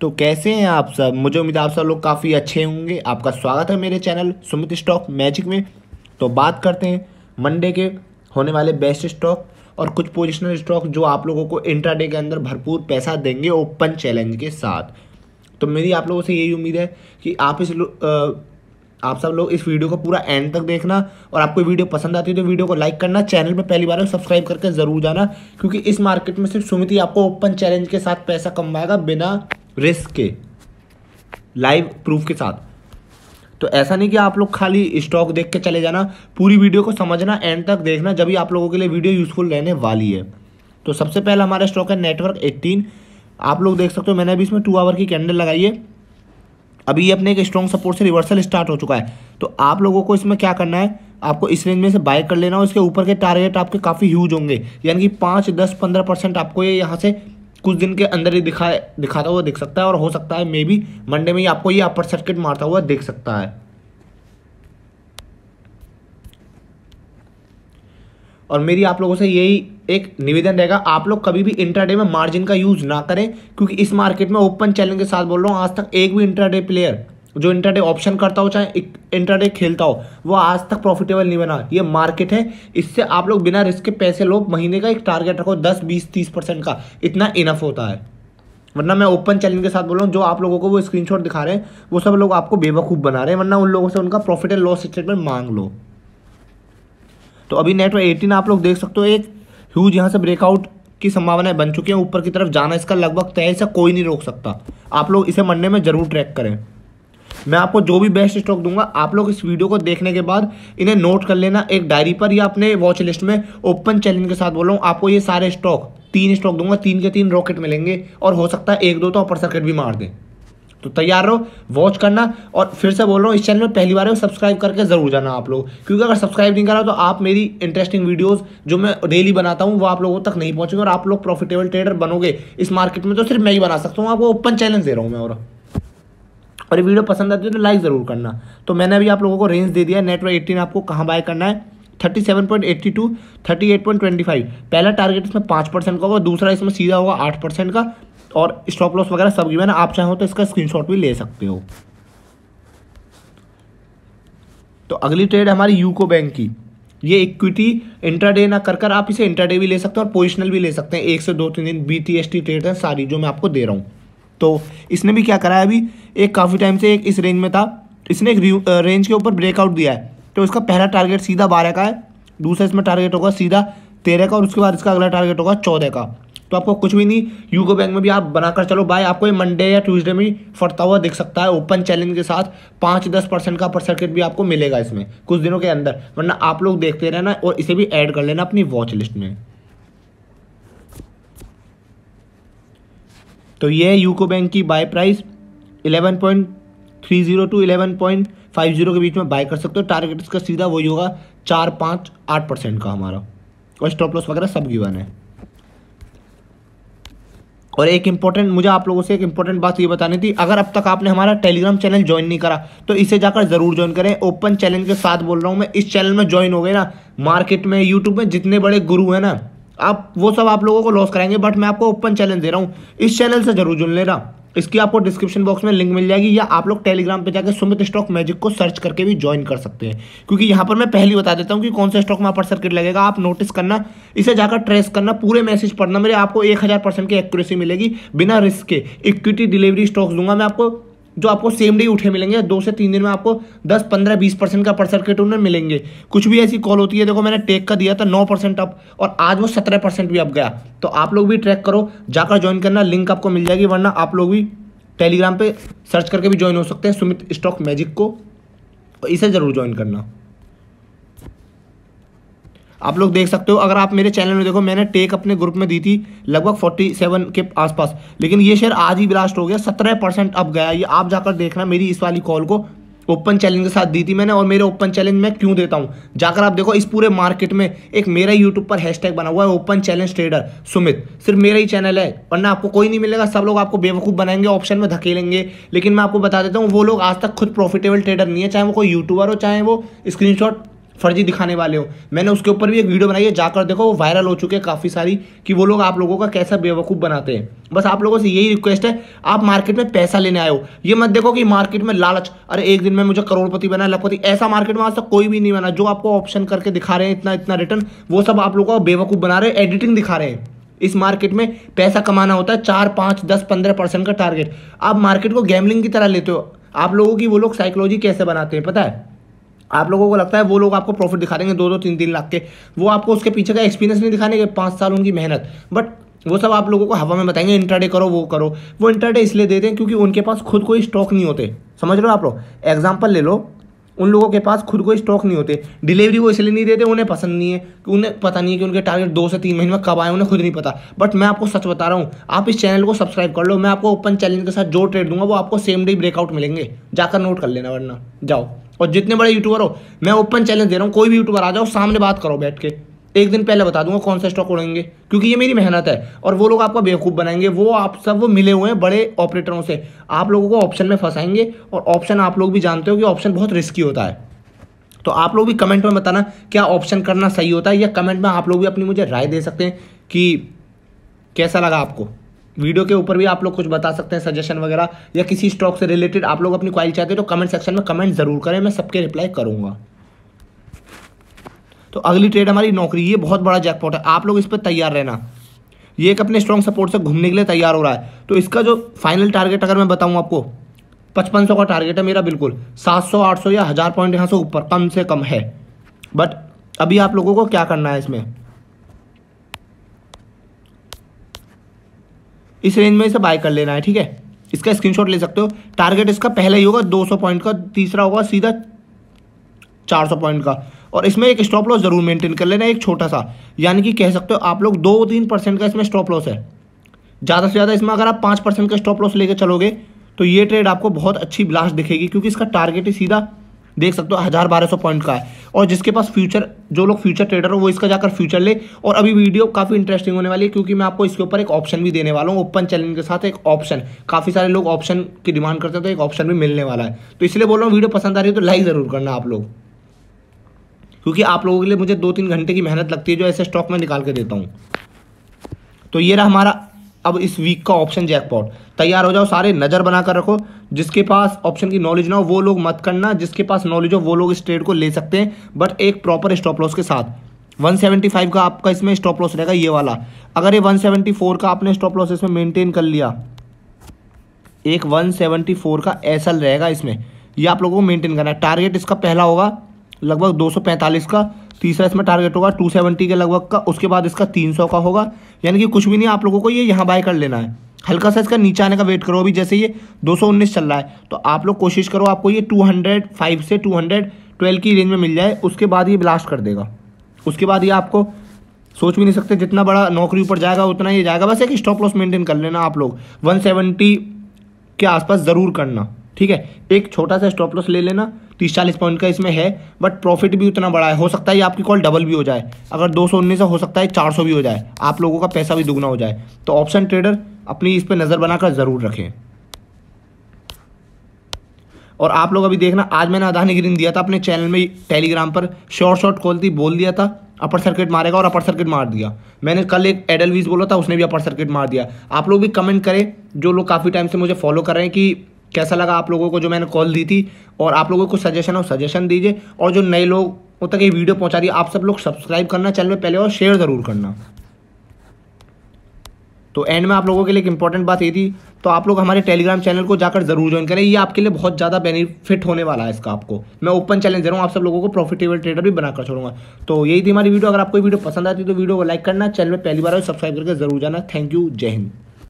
तो कैसे हैं आप सब मुझे उम्मीद है आप सब लोग काफ़ी अच्छे होंगे आपका स्वागत है मेरे चैनल सुमित स्टॉक मैजिक में तो बात करते हैं मंडे के होने वाले बेस्ट स्टॉक और कुछ पोजिशनल स्टॉक जो आप लोगों को इंट्राडे के अंदर भरपूर पैसा देंगे ओपन चैलेंज के साथ तो मेरी आप लोगों से यही उम्मीद है कि आप इस आप सब लोग इस वीडियो को पूरा एंड तक देखना और आपको वीडियो पसंद आती है तो वीडियो को लाइक करना चैनल पर पहली बार सब्सक्राइब करके ज़रूर जाना क्योंकि इस मार्केट में सिर्फ सुमित ही आपको ओपन चैलेंज के साथ पैसा कमाएगा बिना रिस्क के लाइव प्रूफ के साथ तो ऐसा नहीं कि आप लोग खाली स्टॉक देख के चले जाना पूरी वीडियो को समझना एंड तक देखना जब भी आप लोगों के लिए वीडियो यूजफुल रहने वाली है तो सबसे पहला हमारा स्टॉक है नेटवर्क 18 आप लोग देख सकते हो मैंने अभी इसमें टू आवर की कैंडल लगाई है अभी ये अपने एक स्ट्रॉन्ग सपोर्ट से रिवर्सल स्टार्ट हो चुका है तो आप लोगों को इसमें क्या करना है आपको इस रेंज में से बाय कर लेना और इसके ऊपर के टारगेट आपके काफ़ी ह्यूज होंगे यानी कि पाँच दस पंद्रह परसेंट आपको ये यहाँ से कुछ दिन के अंदर ही दिखा दिखाता हुआ दिख सकता है और हो सकता है मे बी मंडे में ही आपको ये अपर सर्किट मारता हुआ देख सकता है और मेरी आप लोगों से यही एक निवेदन रहेगा आप लोग कभी भी इंट्राडे में मार्जिन का यूज ना करें क्योंकि इस मार्केट में ओपन चैलेंज के साथ बोल रहा हूँ आज तक एक भी इंट्राडे प्लेयर जो इंटरडे ऑप्शन करता हो चाहे इंटरडे खेलता हो वो आज तक प्रॉफिटेबल नहीं बना ये मार्केट है इससे आप लोग बिना रिस्क के पैसे लो महीने का एक टारगेट रखो दस बीस तीस परसेंट का इतना इनफ होता है वरना मैं ओपन चैलेंज के साथ बोल रहा हूँ जो आप लोगों को वो स्क्रीन दिखा रहे हैं वो सब लोग आपको बेवकूफ़ बना रहे हैं वरना उन लोगों से उनका प्रॉफिट एंड लॉस स्टेटमेंट मांग लो तो अभी नेटवर्क एटीन आप लोग देख सकते हो एक ह्यूज यहाँ से ब्रेकआउट की संभावनाएं बन चुकी हैं ऊपर की तरफ जाना इसका लगभग तय से कोई नहीं रोक सकता आप लोग इसे मंडे में जरूर ट्रैक करें मैं आपको जो भी बेस्ट स्टॉक दूंगा आप लोग इस वीडियो को देखने के बाद इन्हें नोट कर लेना एक डायरी पर या अपने वॉच लिस्ट में ओपन चैलेंज के साथ बोल रहा हूँ आपको ये सारे स्टॉक तीन स्टॉक दूंगा तीन के तीन रॉकेट मिलेंगे और हो सकता है एक दो तो अपर सर्किट भी मार दें तो तैयार रहो वॉच करना और फिर से बोल रहा हूँ इस चैनल में पहली बार हो सब्सक्राइब करके जरूर जाना आप लोग क्योंकि अगर सब्सक्राइब नहीं करा तो आप मेरी इंटरेस्टिंग वीडियोस जो मैं डेली बनाता हूँ वो आप लोगों तक नहीं पहुँचेंगे और आप लोग प्रॉफिटेबल ट्रेडर बनोगे इस मार्केट में तो सिर्फ मैं ही बना सकता हूँ आपको ओपन चैलेंज दे रहा हूँ मैं और और वीडियो पसंद आती है तो लाइक ज़रूर करना तो मैंने अभी आप लोगों को रेंज दे दिया नेटवर्क एट्टीन आपको कहाँ बाय करना है thirty seven point eighty two thirty eight point twenty five पहला टारगेट इसमें पाँच परसेंट का होगा दूसरा इसमें सीधा होगा आठ परसेंट का और स्टॉप लॉस वगैरह सब गिवन मैंने आप चाहो तो इसका स्क्रीनशॉट भी ले सकते हो तो अगली ट्रेड हमारी यूको बैंक की ये इक्विटी इंटरडे ना कर कर आप इसे इंटरडे भी ले सकते हैं और पोजिशनल भी ले सकते हैं एक से दो तीन दिन बी ट्रेड है सारी जो मैं आपको दे रहा हूँ तो इसने भी क्या करा है अभी एक काफ़ी टाइम से एक इस रेंज में था इसने एक रेंज के ऊपर ब्रेकआउट दिया है तो इसका पहला टारगेट सीधा बारह का है दूसरा इसमें टारगेट होगा सीधा तेरह का और उसके बाद इसका अगला टारगेट होगा चौदह का तो आपको कुछ भी नहीं यूको बैंक में भी आप बनाकर चलो बाय आपको ये मंडे या ट्यूसडे में फटता हुआ दिख सकता है ओपन चैलेंज के साथ पाँच दस परसेंट का पर सर्किट भी आपको मिलेगा इसमें कुछ दिनों के अंदर वरना आप लोग देखते रहना और इसे भी ऐड कर लेना अपनी वॉच लिस्ट में तो ये है यूको बैंक की buy price eleven point three zero to eleven point five zero के बीच में बाय कर सकते हो टारगेट इसका सीधा वही होगा चार पाँच आठ परसेंट का हमारा और स्टॉप लॉस वगैरह सब गिवन है और एक इंपॉर्टेंट मुझे आप लोगों से एक इम्पॉर्टेंट बात ये बतानी थी अगर अब तक आपने हमारा टेलीग्राम चैनल ज्वाइन नहीं करा तो इसे जाकर जरूर ज्वाइन करें ओपन चैलेंज के साथ बोल रहा हूँ मैं इस चैनल में ज्वाइन हो गए ना मार्केट में यूट्यूब में जितने बड़े गुरु हैं ना आप वो सब आप लोगों को लॉस कराएंगे बट मैं आपको ओपन चैलेंज दे रहा हूँ इस चैनल से जरूर जुड़ लेना इसकी आपको डिस्क्रिप्शन बॉक्स में लिंक मिल जाएगी या आप लोग टेलीग्राम पे जाकर सुमित स्टॉक मैजिक को सर्च करके भी ज्वाइन कर सकते हैं क्योंकि यहाँ पर मैं पहली बता देता हूँ कि कौन से स्टॉक में आप पर सर्किट लगेगा आप नोटिस करना इसे जाकर ट्रेस करना पूरे मैसेज पढ़ना मेरे आपको एक हज़ार परसेंट की एक्यूरेसी मिलेगी बिना रिस्क के इक्विटी डिलीवरी स्टॉक्स दूंगा मैं आपको जो आपको सेम डे उठे मिलेंगे दो से तीन दिन में आपको दस पंद्रह बीस परसेंट का पर सर्किट उनमें मिलेंगे कुछ भी ऐसी कॉल होती है देखो मैंने टेक का दिया था नौ परसेंट अप और आज वो सत्रह परसेंट भी अप गया तो आप लोग भी ट्रैक करो जाकर ज्वाइन करना लिंक आपको मिल जाएगी वरना आप लोग भी टेलीग्राम पर सर्च करके भी ज्वाइन हो सकते हैं सुमित स्टॉक मैजिक को इसे ज़रूर ज्वाइन करना आप लोग देख सकते हो अगर आप मेरे चैनल में देखो मैंने टेक अपने ग्रुप में दी थी लगभग 47 के आसपास लेकिन ये शेयर आज ही ब्लास्ट हो गया 17 परसेंट अप गया ये आप जाकर देखना मेरी इस वाली कॉल को ओपन चैलेंज के साथ दी थी मैंने और मेरे ओपन चैलेंज में क्यों देता हूँ जाकर आप देखो इस पूरे मार्केट में एक मेरा यूट्यूब पर हैशटैग बना हुआ है ओपन चैलेंज ट्रेडर सुमित सिर्फ मेरा ही चैनल है वरना आपको कोई नहीं मिलेगा सब लोग आपको बेवकूफ़ बनाएंगे ऑप्शन में धकेलेंगे लेकिन मैं आपको बता देता हूँ वो लोग आज तक खुद प्रॉफिटेबल ट्रेडर नहीं है चाहे वो कोई यूट्यूबर हो चाहे वो स्क्रीन फर्जी दिखाने वाले हो मैंने उसके ऊपर भी एक वीडियो बनाई है जाकर देखो वो वायरल हो चुके हैं काफ़ी सारी कि वो लोग आप लोगों का कैसा बेवकूफ़ बनाते हैं बस आप लोगों से यही रिक्वेस्ट है आप मार्केट में पैसा लेने आए हो ये मत देखो कि मार्केट में लालच अरे एक दिन में मुझे करोड़पति बना लखपति ऐसा मार्केट में आज तक कोई भी नहीं बना जो आपको ऑप्शन करके दिखा रहे हैं इतना इतना रिटर्न वो सब आप लोगों को बेवकूफ़ बना रहे हैं एडिटिंग दिखा रहे हैं इस मार्केट में पैसा कमाना होता है चार पाँच दस पंद्रह परसेंट का टारगेट आप मार्केट को गैमलिंग की तरह लेते हो आप लोगों की वो लोग साइकोलॉजी कैसे बनाते हैं पता है आप लोगों को लगता है वो लोग आपको प्रॉफिट दिखा देंगे दो दो तीन तीन लाख के वो आपको उसके पीछे का एक्सपीरियंस नहीं दिखाने के पाँच साल उनकी मेहनत बट वो सब आप लोगों को हवा में बताएंगे इंटरडे करो वो करो वो इंटरडे इसलिए देते हैं क्योंकि उनके पास खुद कोई स्टॉक नहीं होते समझ लो आप लोग एग्जाम्पल ले लो उन लोगों के पास खुद कोई स्टॉक नहीं होते डिलीवरी वो इसलिए नहीं देते उन्हें पसंद नहीं है कि उन्हें पता नहीं है कि उनके टारगेट दो से तीन महीने में कब आए उन्हें खुद नहीं पता बट मैं आपको सच बता रहा हूँ आप इस चैनल को सब्सक्राइब कर लो मैं आपको ओपन चैलेंज के साथ जो ट्रेड दूंगा वो आपको सेम डे ब्रेकआउट मिलेंगे जाकर नोट कर लेना वरना जाओ और जितने बड़े यूट्यूबर हो मैं ओपन चैलेंज दे रहा हूँ कोई भी यूट्यूबर आ जाओ सामने बात करो बैठ के एक दिन पहले बता दूंगा कौन सा स्टॉक उड़ेंगे क्योंकि ये मेरी मेहनत है और वो लोग आपका बेवकूफ़ बनाएंगे वो आप सब वो मिले हुए हैं बड़े ऑपरेटरों से आप लोगों को ऑप्शन में फंसाएंगे और ऑप्शन आप लोग भी जानते हो कि ऑप्शन बहुत रिस्की होता है तो आप लोग भी कमेंट में बताना क्या ऑप्शन करना सही होता है या कमेंट में आप लोग भी अपनी मुझे राय दे सकते हैं कि कैसा लगा आपको वीडियो के ऊपर भी आप लोग कुछ बता सकते हैं सजेशन वगैरह या किसी स्टॉक से रिलेटेड आप लोग अपनी क्वाइल चाहते हैं तो कमेंट सेक्शन में कमेंट जरूर करें मैं सबके रिप्लाई करूंगा तो अगली ट्रेड हमारी नौकरी ये बहुत बड़ा जैकपॉट है आप लोग इस पर तैयार रहना ये एक अपने स्ट्रॉन्ग सपोर्ट से घूमने के लिए तैयार हो रहा है तो इसका जो फाइनल टारगेट अगर मैं बताऊँ आपको पचपन सौ का टारगेट है मेरा बिल्कुल सात सौ आठ सौ या हज़ार पॉइंट यहाँ से ऊपर कम से कम है बट अभी आप लोगों को क्या करना है इसमें इस रेंज में इसे बाय कर लेना है ठीक है इसका स्क्रीनशॉट ले सकते हो टारगेट इसका पहला ही होगा 200 पॉइंट का तीसरा होगा सीधा 400 पॉइंट का और इसमें एक स्टॉप लॉस ज़रूर मेंटेन कर लेना एक छोटा सा यानी कि कह सकते हो आप लोग दो तीन परसेंट का इसमें स्टॉप लॉस है ज़्यादा से ज़्यादा इसमें अगर आप पाँच परसेंट का स्टॉप लॉस लेकर चलोगे तो ये ट्रेड आपको बहुत अच्छी ब्लास्ट दिखेगी क्योंकि इसका टारगेट ही सीधा देख सकते हो हज़ार बारह सौ पॉइंट का है और जिसके पास फ्यूचर जो लोग फ्यूचर ट्रेडर हो वो इसका जाकर फ्यूचर ले और अभी वीडियो काफ़ी इंटरेस्टिंग होने वाली है क्योंकि मैं आपको इसके ऊपर एक ऑप्शन भी देने वाला हूँ ओपन चैलेंज के साथ एक ऑप्शन काफ़ी सारे लोग ऑप्शन की डिमांड करते हैं तो एक ऑप्शन भी मिलने वाला है तो इसलिए बोल रहा हूँ वीडियो पसंद आ रही है तो लाइक ज़रूर करना आप लोग क्योंकि आप लोगों के लिए मुझे दो तीन घंटे की मेहनत लगती है जो ऐसे स्टॉक में निकाल के देता हूँ तो ये रहा हमारा अब इस वीक का ऑप्शन जैकपॉट तैयार हो जाओ सारे नज़र बनाकर रखो जिसके पास ऑप्शन की नॉलेज ना हो वो लोग मत करना जिसके पास नॉलेज हो वो लोग इस ट्रेड को ले सकते हैं बट एक प्रॉपर स्टॉप लॉस के साथ 175 का आपका इसमें स्टॉप लॉस रहेगा ये वाला अगर ये 174 का आपने स्टॉप लॉस इसमें मेंटेन कर लिया एक 174 का एसल रहेगा इसमें ये आप लोगों को मेंटेन करना है टारगेट इसका पहला होगा लगभग 245 का तीसरा इसमें टारगेट होगा 270 के लगभग का उसके बाद इसका 300 का होगा यानी कि कुछ भी नहीं आप लोगों को ये यहाँ बाय कर लेना है हल्का सा इसका नीचे आने का वेट करो अभी जैसे ये उन्नीस चल रहा है तो आप लोग कोशिश करो आपको ये फाइव से ट्वेल्व की रेंज में मिल जाए उसके बाद ये ब्लास्ट कर देगा उसके बाद ये आपको सोच भी नहीं सकते जितना बड़ा नौकरी ऊपर जाएगा उतना ही जाएगा बस एक स्टॉप लॉस मेंटेन कर लेना आप लोग 170 के आसपास ज़रूर करना ठीक है एक छोटा सा स्टॉप लॉस ले लेना तीस चालीस पॉइंट का इसमें है बट प्रॉफिट भी उतना बड़ा है हो सकता है आपकी कॉल डबल भी हो जाए अगर दो सौ उन्नीस हो सकता है चार सौ भी हो जाए आप लोगों का पैसा भी दुगना हो जाए तो ऑप्शन ट्रेडर अपनी इस पर नज़र बनाकर ज़रूर रखें और आप लोग अभी देखना आज मैंने आधा निगरिन दिया था अपने चैनल में टेलीग्राम पर शॉर्ट शॉर्ट कॉल थी बोल दिया था अपर सर्किट मारेगा और अपर सर्किट मार दिया मैंने कल एक एडलवीज बोला था उसने भी अपर सर्किट मार दिया आप लोग भी कमेंट करें जो लोग काफ़ी टाइम से मुझे फॉलो कर रहे हैं कि कैसा लगा आप लोगों को जो मैंने कॉल दी थी और आप लोगों को सजेशन हो सजेशन दीजिए और जो नए लोग तक ये वीडियो पहुंचा दी आप सब लोग सब्सक्राइब करना चैनल में पहले और शेयर ज़रूर करना तो एंड में आप लोगों के लिए एक इंपॉर्टेंट बात ये थी तो आप लोग हमारे टेलीग्राम चैनल को जाकर जरूर ज्वाइन करें ये आपके लिए बहुत ज़्यादा बेनिफिट होने वाला है इसका आपको मैं ओपन चैलेंज दे रहा हूँ आप सब लोगों को प्रॉफिटेबल ट्रेडर भी बनाकर छोड़ूंगा तो यही थी हमारी वीडियो अगर आपको वीडियो पसंद आती तो वीडियो को लाइक करना चैनल में पहली बार सब्सक्राइब करके जरूर जाना थैंक यू जय हिंद